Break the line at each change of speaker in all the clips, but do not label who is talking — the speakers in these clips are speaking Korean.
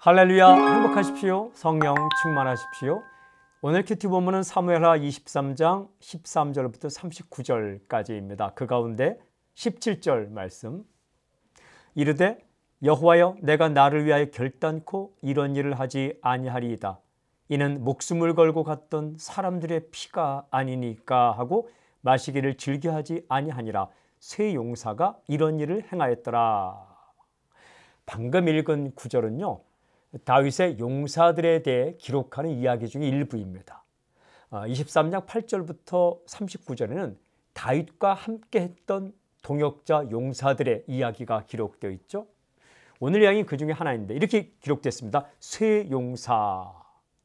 할렐루야 행복하십시오 성령 충만하십시오 오늘 큐티 본문은 사무엘하 23장 13절부터 39절까지입니다 그 가운데 17절 말씀 이르되 여호와여 내가 나를 위하여 결단코 이런 일을 하지 아니하리이다 이는 목숨을 걸고 갔던 사람들의 피가 아니니까 하고 마시기를 즐겨하지 아니하니라 새 용사가 이런 일을 행하였더라 방금 읽은 구절은요 다윗의 용사들에 대해 기록하는 이야기 중의 일부입니다. 23장 아, 8절부터 39절에는 다윗과 함께 했던 동역자 용사들의 이야기가 기록되어 있죠. 오늘 양이 그 중에 하나인데 이렇게 기록됐습니다. 세 용사,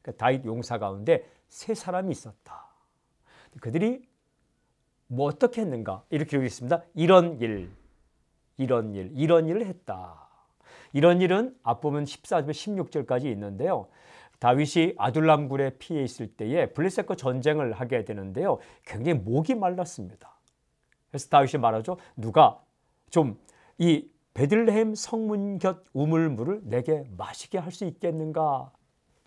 그러니까 다윗 용사 가운데 세 사람이 있었다. 그들이 뭐 어떻게 했는가 이렇게 기록이 습니다 이런 일, 이런 일, 이런 일을 했다. 이런 일은 앞부분 14절 16절까지 있는데요. 다윗이 아둘람굴에 피해 있을 때에 블레셋과 전쟁을 하게 되는데요. 굉장히 목이 말랐습니다. 그래서 다윗이 말하죠. 누가 좀 이 베들레헴 성문 곁 우물물을 내게 마시게 할 수 있겠는가?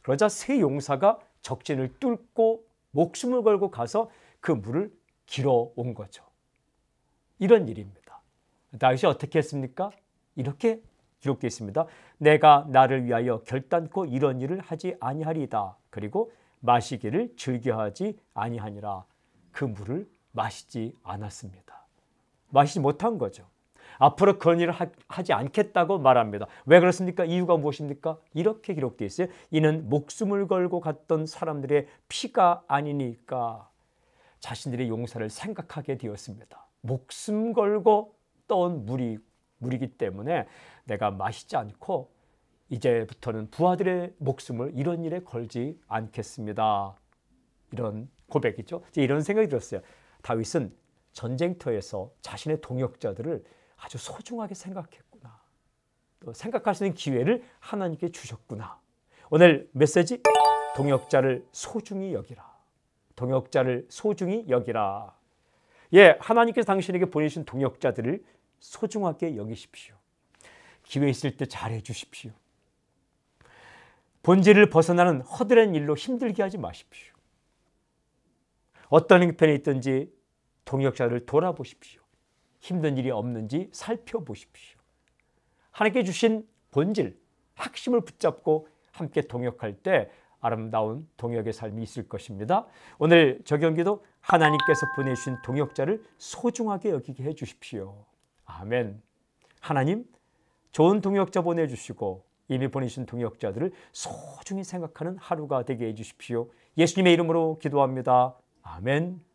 그러자 세 용사가 적진을 뚫고 목숨을 걸고 가서 그 물을 길어 온 거죠. 이런 일입니다. 다윗이 어떻게 했습니까? 이렇게 기록되어 있습니다. 내가 나를 위하여 결단코 이런 일을 하지 아니하리다 그리고 마시기를 즐겨하지 아니하니라. 그 물을 마시지 않았습니다. 마시지 못한 거죠. 앞으로 그런 일을 하지 않겠다고 말합니다. 왜 그렇습니까? 이유가 무엇입니까? 이렇게 기록되어 있어요. 이는 목숨을 걸고 갔던 사람들의 피가 아니니까 자신들의 용사를 생각하게 되었습니다. 목숨 걸고 떠온 물이 물이기 때문에 내가 마시지 않고 이제부터는 부하들의 목숨을 이런 일에 걸지 않겠습니다. 이런 고백이죠. 이런 생각이 들었어요. 다윗은 전쟁터에서 자신의 동역자들을 아주 소중하게 생각했구나. 또 생각할 수 있는 기회를 하나님께 주셨구나. 오늘 메시지 동역자를 소중히 여기라. 동역자를 소중히 여기라. 예, 하나님께서 당신에게 보내신 동역자들을 소중하게 여기십시오. 기회 있을 때 잘해 주십시오. 본질을 벗어나는 허드렛 일로 힘들게 하지 마십시오. 어떤 행편에 있든지 동역자를 돌아보십시오. 힘든 일이 없는지 살펴보십시오. 하나님께 주신 본질, 핵심을 붙잡고 함께 동역할 때 아름다운 동역의 삶이 있을 것입니다. 오늘 저경기도 하나님께서 보내주신 동역자를 소중하게 여기게 해주십시오. 아멘. 하나님, 좋은 동역자 보내주시고 이미 보내신 동역자들을 소중히 생각하는 하루가 되게 해주십시오. 예수님의 이름으로 기도합니다. 아멘.